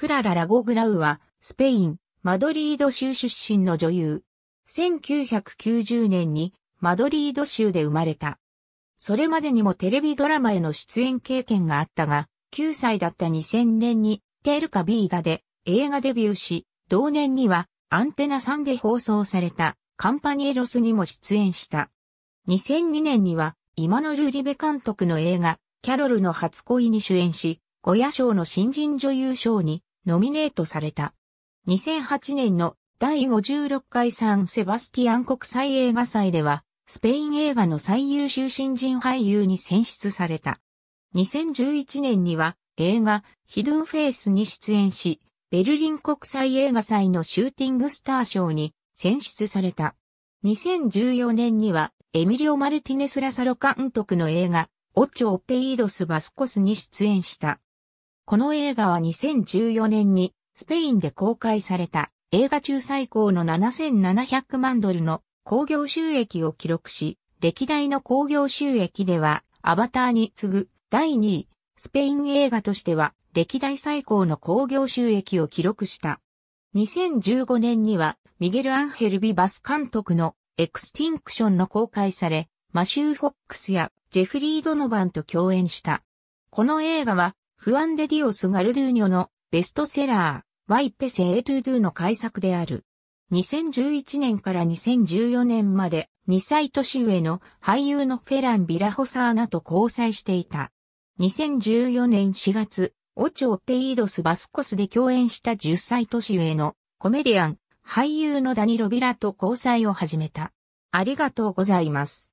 クララ・ラゴグラウは、スペイン、マドリード州出身の女優。1990年にマドリード州で生まれた。それまでにもテレビドラマへの出演経験があったが、9歳だった2000年にテールカビーダで映画デビューし、同年にはアンテナ3で放送されたカンパニエロスにも出演した。2002年には今のルーリベ監督の映画キャロルの初恋に主演し、ゴヤ賞の新人女優賞にノミネートされた。2008年の第56回サンセバスティアン国際映画祭では、スペイン映画の最優秀新人俳優に選出された。2011年には映画ヒドゥンフェイスに出演し、ベルリン国際映画祭のシューティングスター賞に選出された。2014年にはエミリオ・マルティネス・ラサロ監督の映画オチョ・オペイードス・バスコスに出演した。この映画は2014年にスペインで公開された映画中最高の7700万ドルの興行収益を記録し、歴代の興行収益ではアバターに次ぐ第2位、スペイン映画としては歴代最高の興行収益を記録した。2015年にはミゲル・アンヘル・ビバス監督のエクスティンクションの公開され、マシュー・フォックスやジェフリー・ドノバンと共演した。この映画はフアンデディオス・ガルドゥーニョのベストセラー、ワイペセエトゥドゥの改作である。2011年から2014年まで2歳年上の俳優のフェラン・ビラホサーナと交際していた。2014年4月、オチョ・ペイードス・バスコスで共演した10歳年上のコメディアン、俳優のダニロ・ビラと交際を始めた。ありがとうございます。